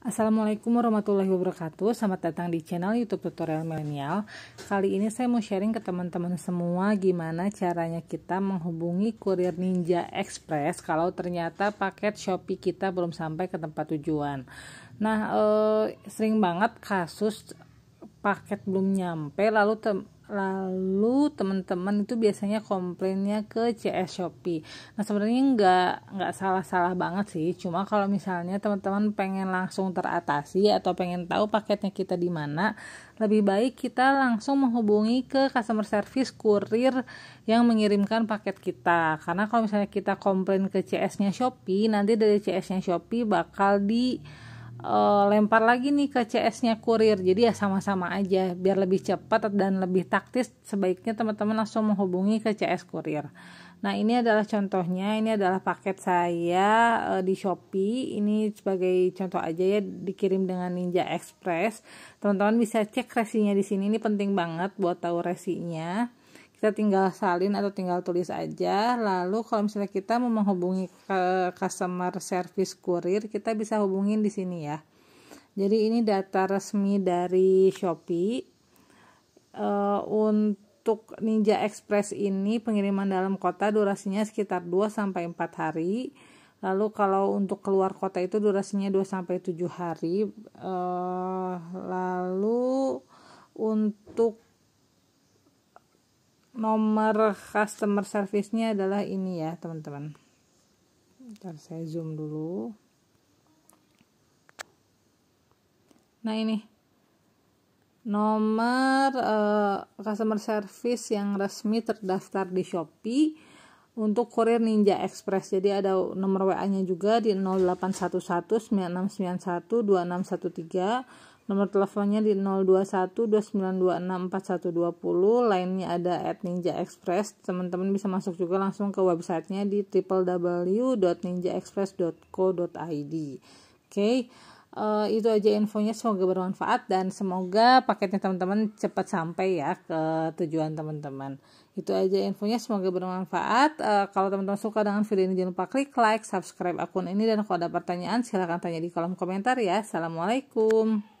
Assalamualaikum warahmatullahi wabarakatuh Selamat datang di channel youtube tutorial milenial Kali ini saya mau sharing ke teman-teman semua Gimana caranya kita menghubungi kurir ninja express Kalau ternyata paket shopee kita belum sampai ke tempat tujuan Nah eh, sering banget kasus paket belum nyampe Lalu lalu teman-teman itu biasanya komplainnya ke CS Shopee. Nah sebenarnya nggak nggak salah-salah banget sih, cuma kalau misalnya teman-teman pengen langsung teratasi atau pengen tahu paketnya kita di mana, lebih baik kita langsung menghubungi ke customer service kurir yang mengirimkan paket kita. Karena kalau misalnya kita komplain ke CS-nya Shopee, nanti dari CS-nya Shopee bakal di uh, lempar lagi nih ke CS-nya kurir. Jadi ya sama-sama aja biar lebih cepat dan lebih taktis sebaiknya teman-teman langsung menghubungi ke CS kurir. Nah, ini adalah contohnya. Ini adalah paket saya uh, di Shopee. Ini sebagai contoh aja ya dikirim dengan Ninja Express. Teman-teman bisa cek resinya di sini. Ini penting banget buat tahu resinya kita tinggal salin atau tinggal tulis aja lalu kalau misalnya kita mau menghubungi ke customer service kurir kita bisa hubungin di sini ya jadi ini data resmi dari Shopee uh, untuk Ninja Express ini pengiriman dalam kota durasinya sekitar 2 4 hari. Lalu kalau untuk keluar kota itu durasinya 2 sampai 7 hari. Uh, lalu untuk nomor customer service-nya adalah ini ya teman-teman ntar saya zoom dulu nah ini nomor uh, customer service yang resmi terdaftar di Shopee untuk kurir Ninja Express. Jadi ada nomor WA-nya juga di 0811 9691 2613 Nomor teleponnya di 021-2926-4120. Lainnya ada at Ninja Express. Teman-teman bisa masuk juga langsung ke websitenya di www.ninjaexpress.co.id. Oke, okay. uh, eh, itu aja infonya. Semoga bermanfaat dan semoga paketnya teman-teman cepat sampai ya ke tujuan teman-teman. Itu aja infonya. Semoga bermanfaat. Uh, kalau teman-teman suka dengan video ini, jangan lupa klik like, subscribe akun ini, dan kalau ada pertanyaan silahkan tanya di kolom komentar ya. Assalamualaikum.